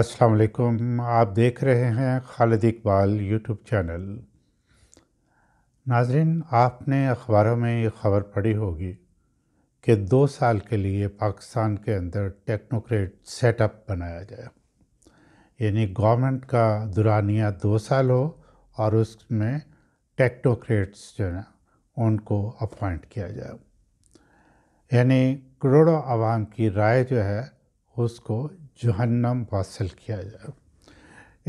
अस्सलाम वालेकुम आप देख रहे हैं खालिद इकबाल यूट्यूब चैनल नाजरीन आपने अखबारों में ये खबर पढ़ी होगी कि दो साल के लिए पाकिस्तान के अंदर टेक्नोक्रेट सेटअप बनाया जाए यानी गवर्नमेंट का दुरानिया दो साल हो और उसमें टेक्नोक्रेट्स जो है उनको अपॉइंट किया जाए यानी करोड़ों आवाम की राय जो है उसको जहन्नम वासिल किया जाए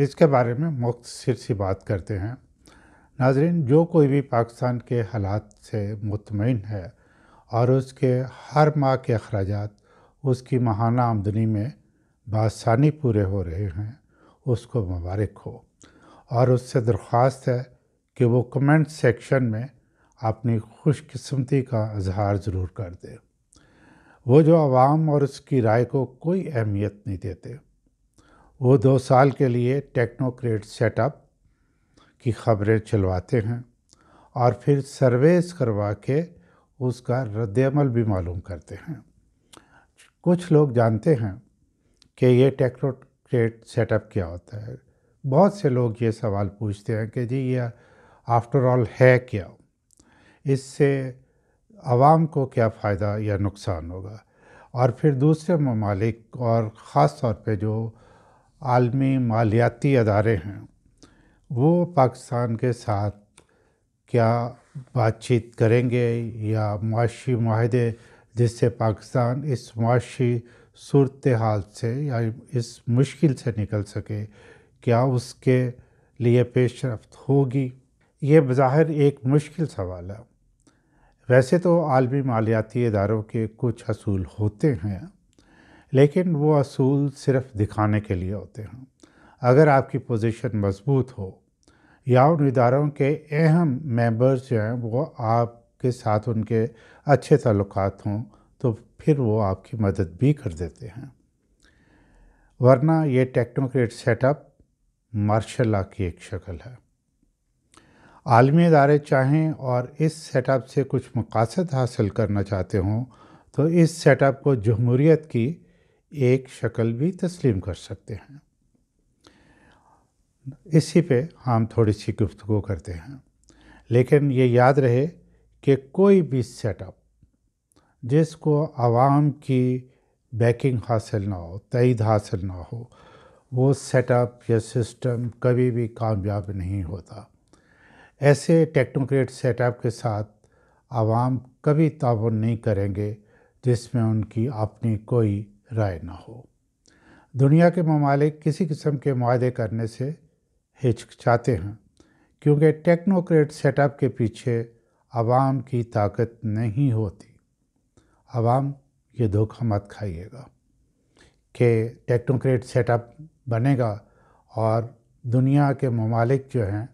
इसके बारे में मुख्तर सी बात करते हैं नाजरीन जो कोई भी पाकिस्तान के हालात से मुतमिन है और उसके हर माह के अखराज उसकी महाना आमदनी में बासानी पूरे हो रहे हैं उसको मुबारक हो और उससे दरख्वास्त है कि वो कमेंट सेक्शन में अपनी खुशकस्मती का इजहार ज़रूर कर दे वो जो आवाम और उसकी राय को कोई अहमियत नहीं देते वो दो साल के लिए टेक्नोक्रेट सेटअप की खबरें चलवाते हैं और फिर सर्वेस करवा के उसका रद्दमल भी मालूम करते हैं कुछ लोग जानते हैं कि ये टेक्नोक्रेट सेटअप क्या होता है बहुत से लोग ये सवाल पूछते हैं कि जी ये आफ्टर ऑल है क्या इससे आवाम को क्या फ़ायदा या नुकसान होगा और फिर दूसरे ममालिक और ख़ास तौर पर जो आलमी मालियाती अदारे हैं वो पाकिस्तान के साथ क्या बातचीत करेंगे या मुआशी माहदे जिससे पाकिस्तान इस मुशी सूरत हाल से या इस मुश्किल से निकल सके क्या उसके लिए पेशरफ रफ्त होगी ये बज़ाहिर एक मुश्किल सवाल है वैसे तो आलमी मालियाती इदारों के कुछ असूल होते हैं लेकिन वो असूल सिर्फ दिखाने के लिए होते हैं अगर आपकी पोजीशन मजबूत हो या उन इदारों के अहम मेंबर्स जो हैं वो आपके साथ उनके अच्छे ताल्लुक हों तो फिर वो आपकी मदद भी कर देते हैं वरना ये टेक्नोक्रेट सेटअप मार्शल लॉ की एक शक्ल है आलमी इदारे चाहें और इस सेटअप से कुछ मकासद हासिल करना चाहते हों तो इस सेटअप को जमहूरीत की एक शक्ल भी तस्लीम कर सकते हैं इसी पे हम थोड़ी सी गुफ्तु करते हैं लेकिन ये याद रहे कि कोई भी सेटअप जिसको आवाम की बैकिंग हासिल ना हो तइद हासिल ना हो वो सेटअप या सिस्टम कभी भी कामयाब नहीं होता ऐसे टेक्नोक्रेट सेटअप के साथ आवाम कभी ताउन नहीं करेंगे जिसमें उनकी अपनी कोई राय ना हो दुनिया के ममालिक किसी किस्म के माहे करने से हिचकचाते हैं क्योंकि टेक्नोक्रेट सेटअप के पीछे आवाम की ताकत नहीं होती आवाम ये धोखा मत खाइएगा कि टेक्नोक्रेट सेटअप बनेगा और दुनिया के ममालिक जो हैं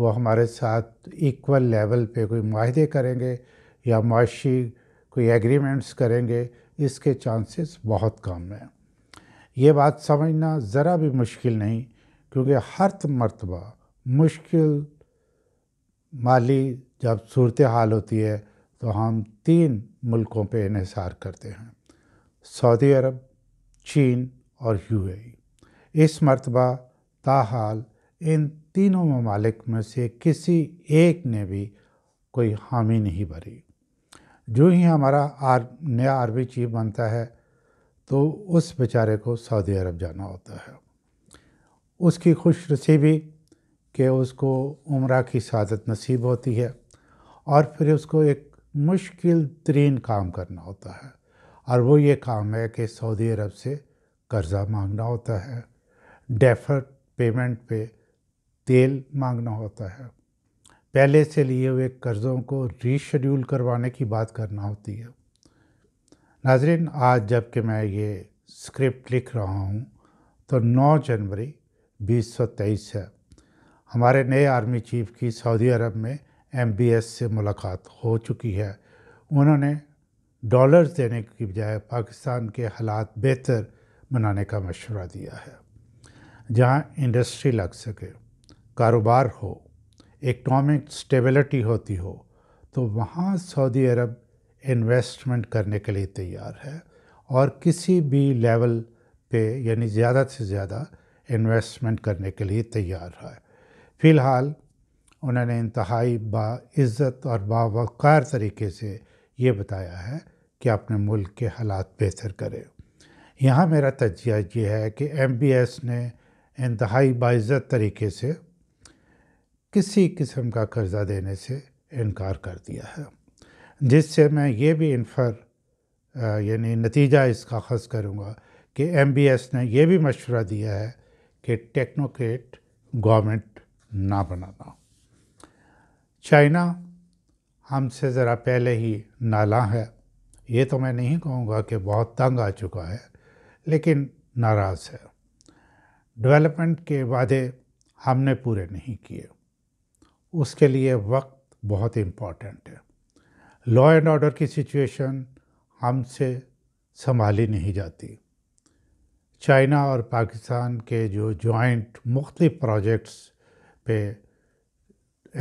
वो हमारे साथ इक्वल लेवल पे कोई माहदे करेंगे या माशी कोई एग्रीमेंट्स करेंगे इसके चांसेस बहुत कम हैं ये बात समझना ज़रा भी मुश्किल नहीं क्योंकि हर मरतबा मुश्किल माली जब सूरत हाल होती है तो हम तीन मुल्कों पे इसार करते हैं सऊदी अरब चीन और यूएई इस मरतबा ताहाल इन तीनों ममालिक में से किसी एक ने भी कोई हामी नहीं भरी जो ही हमारा आर नया आर्मी चीफ बनता है तो उस बेचारे को सऊदी अरब जाना होता है उसकी खुश रसीबी कि उसको उम्र की शादत नसीब होती है और फिर उसको एक मुश्किल तरीन काम करना होता है और वो ये काम है कि सऊदी अरब से कर्ज़ा मांगना होता है डेफर्ड पेमेंट पे तेल मांगना होता है पहले से लिए हुए कर्ज़ों को रीशेड्यूल करवाने की बात करना होती है नाजरीन आज जब कि मैं ये स्क्रिप्ट लिख रहा हूँ तो 9 जनवरी 2023 है हमारे नए आर्मी चीफ की सऊदी अरब में एमबीएस से मुलाकात हो चुकी है उन्होंने डॉलर्स देने की बजाय पाकिस्तान के हालात बेहतर बनाने का मशवरा दिया है जहाँ इंडस्ट्री लग सके कारोबार हो इकनॉमिक स्टेबिलिटी होती हो तो वहाँ सऊदी अरब इन्वेस्टमेंट करने के लिए तैयार है और किसी भी लेवल पे यानी ज़्यादा से ज़्यादा इन्वेस्टमेंट करने के लिए तैयार है फ़िलहाल उन्होंने इंतहाई बाज़्ज़त और बावकार तरीके से ये बताया है कि अपने मुल्क के हालात बेहतर करें यहाँ मेरा तजिया ये है कि एम बी एस ने इंतहाई बाज़्ज़त तरीके से किसी किस्म का कर्ज़ा देने से इनकार कर दिया है जिससे मैं ये भी इन्फर यानी नतीजा इसका खस करूँगा कि एम बी एस ने यह भी मशवरा दिया है कि टेक्नोक्रेट गवर्नमेंट ना बनाना चाइना हमसे ज़रा पहले ही नाला है ये तो मैं नहीं कहूँगा कि बहुत तंग आ चुका है लेकिन नाराज़ है डेवलपमेंट के वादे हमने पूरे नहीं किए उसके लिए वक्त बहुत इम्पॉर्टेंट है लॉ एंड ऑर्डर की सिचुएशन हमसे संभाली नहीं जाती चाइना और पाकिस्तान के जो जॉइंट मुख्तलिफ प्रोजेक्ट्स पे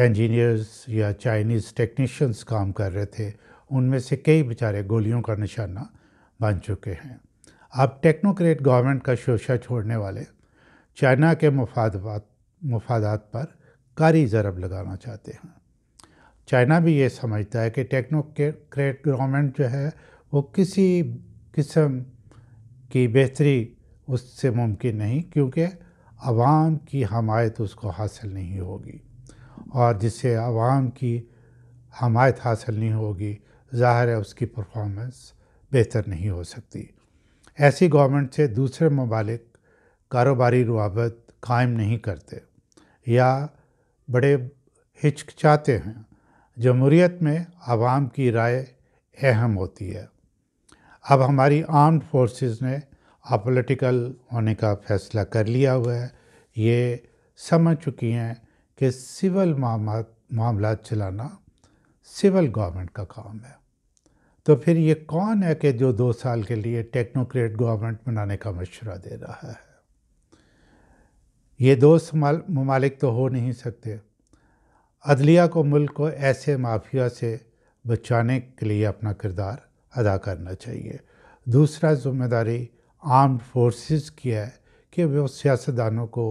इंजीनियर्स या चाइनीज़ टेक्नीशियंस काम कर रहे थे उनमें से कई बेचारे गोलियों का निशाना बन चुके हैं अब टेक्नोक्रेट गवर्नमेंट का शोशा छोड़ने वाले चाइना के मफाद मफादात पर कारी ज़रब लगाना चाहते हैं चाइना भी ये समझता है कि टेक्नोक्रेट गवर्नमेंट जो है वो किसी किस्म की बेहतरी उससे मुमकिन नहीं क्योंकि आवाम की हमायत उसको हासिल नहीं होगी और जिससे आवाम की हमायत हासिल नहीं होगी ज़ाहिर है उसकी परफॉर्मेंस बेहतर नहीं हो सकती ऐसी गवर्नमेंट से दूसरे ममालिक कारोबारी रवाबत कायम नहीं करते या बड़े हिचकचाते हैं जमहूरीत में आवाम की राय अहम होती है अब हमारी आर्म्ड फोर्सेस ने अपोलिटिकल होने का फैसला कर लिया हुआ है ये समझ चुकी हैं कि सिविल मामला मामला चलाना सिविल गवर्नमेंट का काम है तो फिर ये कौन है कि जो दो साल के लिए टेक्नोक्रेट गवर्नमेंट बनाने का मशवरा दे रहा है ये दो ममालिक तो हो नहीं सकते अदलिया को मुल्क को ऐसे माफिया से बचाने के लिए अपना किरदार अदा करना चाहिए दूसरा जिम्मेदारी आर्म फोर्सेस की है कि वो सियासतदानों को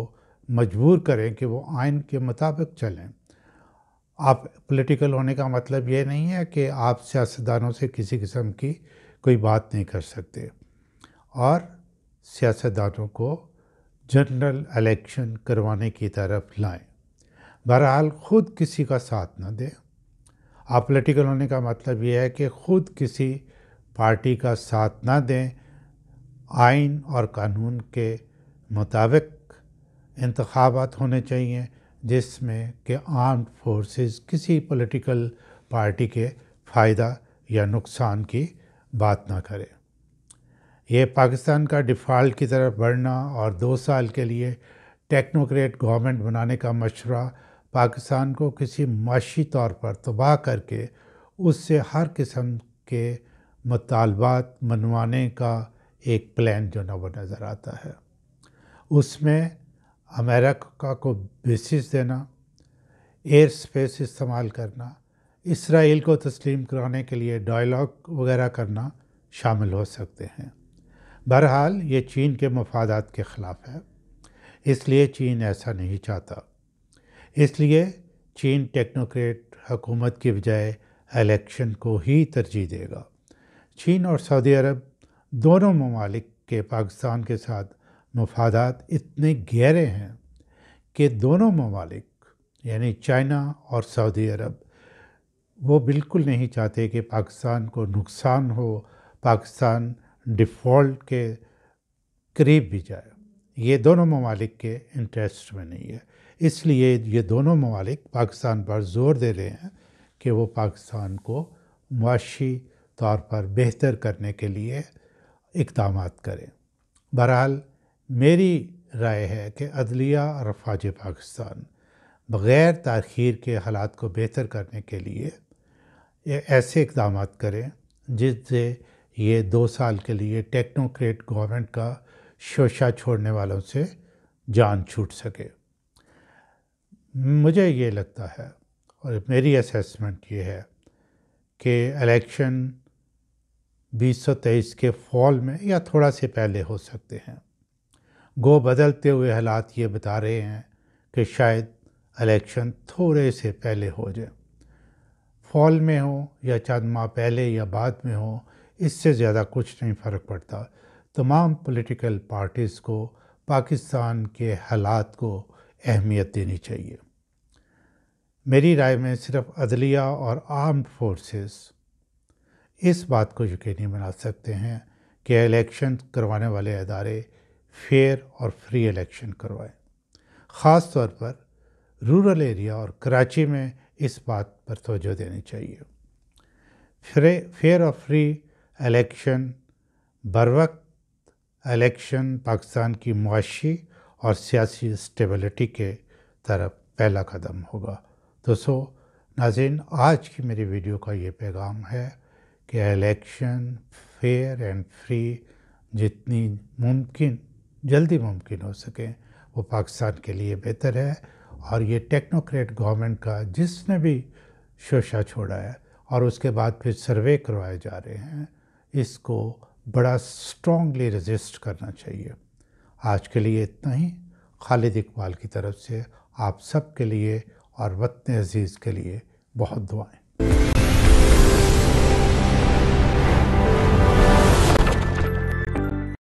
मजबूर करें कि वो आइन के मुताबिक चलें आप पॉलिटिकल होने का मतलब ये नहीं है कि आप सियासतदानों से किसी किस्म की कोई बात नहीं कर सकते और सियासतदानों को जनरल इलेक्शन करवाने की तरफ लाएं बहरहाल ख़ुद किसी का साथ ना दें आप पोलिटिकल होने का मतलब ये है कि ख़ुद किसी पार्टी का साथ ना दें आइन और कानून के मुताबिक इंतबात होने चाहिए जिसमें कि आर्म फोर्सेस किसी पॉलिटिकल पार्टी के फ़ायदा या नुकसान की बात ना करें ये पाकिस्तान का डिफ़ॉल्ट की तरफ बढ़ना और दो साल के लिए टेक्नोक्रेट गवर्नमेंट बनाने का मशवरा पाकिस्तान को किसी माशी तौर पर तबाह करके उससे हर किस्म के मुतालबात मनवाने का एक प्लान जो ना वो नज़र आता है उसमें अमेरिका को बेसिस देना एयर स्पेस इस्तेमाल करना इसराइल को तस्लीम कराने के लिए डायलॉग वगैरह करना शामिल हो सकते हैं बहरहाल ये चीन के मफादात के ख़िलाफ़ है इसलिए चीन ऐसा नहीं चाहता इसलिए चीन टेक्नोक्रेट हुकूमत की बजाय इलेक्शन को ही तरजीह देगा चीन और सऊदी अरब दोनों ममालिक के पाकिस्तान के साथ मफादात इतने गहरे हैं कि दोनों ममालिक यानी चाइना और सऊदी अरब वो बिल्कुल नहीं चाहते कि पाकिस्तान को नुकसान हो पाकिस्तान डिफ़ॉल्ट के करीब भी जाए ये दोनों ममालिक के इंटरेस्ट में नहीं है इसलिए ये दोनों ममालिक पाकिस्तान पर जोर दे रहे हैं कि वो पाकिस्तान को मुशी तौर पर बेहतर करने के लिए इकदाम करें बहरहाल मेरी राय है कि अदलिया और अफवाज पाकिस्तान बग़ैर तखीर के हालात को बेहतर करने के लिए ऐसे इकदाम करें जिससे ये दो साल के लिए टेक्नोक्रेट गवर्नमेंट का शोशा छोड़ने वालों से जान छूट सके मुझे ये लगता है और मेरी असेसमेंट ये है कि इलेक्शन 2023 के फॉल में या थोड़ा से पहले हो सकते हैं गो बदलते हुए हालात ये बता रहे हैं कि शायद इलेक्शन थोड़े से पहले हो जाए फॉल में हो या चंद माह पहले या बाद में हो इससे ज़्यादा कुछ नहीं फ़र्क पड़ता तमाम पॉलिटिकल पार्टीज़ को पाकिस्तान के हालात को अहमियत देनी चाहिए मेरी राय में सिर्फ अदलिया और आर्म्ड फोर्सेस इस बात को यकीनी बना सकते हैं कि इलेक्शन करवाने वाले अदारे फेयर और फ्री इलेक्शन करवाएं ख़ास तौर पर रूरल एरिया और कराची में इस बात पर तोजह देनी चाहिए फ्रे फेयर और फ्री इलेक्शन बर वक्त इलेक्शन पाकिस्तान की मुआशी और सियासी स्टेबिलिटी के तरफ पहला कदम होगा दोस्तों नाजिन आज की मेरी वीडियो का ये पैगाम है कि इलेक्शन फेयर एंड फ्री जितनी मुमकिन जल्दी मुमकिन हो सके वो पाकिस्तान के लिए बेहतर है और ये टेक्नोक्रेट गवर्नमेंट का जिसने भी शोशा छोड़ा है और उसके बाद फिर सर्वे करवाए जा रहे हैं इसको बड़ा स्ट्रॉन्गली रजिस्ट करना चाहिए आज के लिए इतना ही खालिद इकबाल की तरफ से आप सब के लिए और वतन अजीज़ के लिए बहुत दुआएं